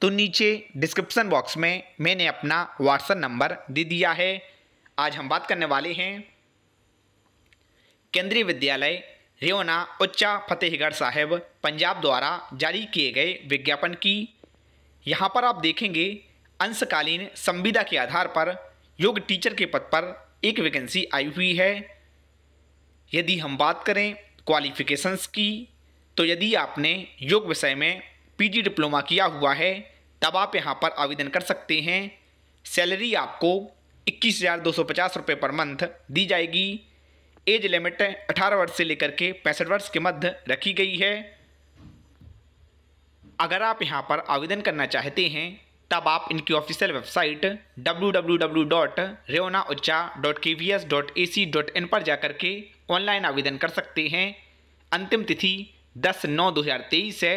तो नीचे description box में मैंने अपना व्हाट्सएप नंबर दे दिया है आज हम बात करने वाले हैं केंद्रीय विद्यालय रेवना उच्चा फतेहगढ़ साहिब पंजाब द्वारा जारी किए गए विज्ञापन की यहाँ पर आप देखेंगे अंशकालीन संविदा के आधार पर योग टीचर के पद पर एक वैकेंसी आई हुई है यदि हम बात करें क्वालिफिकेशंस की तो यदि आपने योग विषय में पीजी डिप्लोमा किया हुआ है तब आप यहाँ पर आवेदन कर सकते हैं सैलरी आपको इक्कीस हज़ार दो सौ पचास रुपये पर मंथ दी जाएगी एज लिमिट अठारह वर्ष से लेकर के पैंसठ वर्ष के मध्य रखी गई है अगर आप यहाँ पर आवेदन करना चाहते हैं तब आप इनकी ऑफिशियल वेबसाइट डब्ल्यू पर जाकर के ऑनलाइन आवेदन कर सकते हैं अंतिम तिथि 10 नौ 2023 है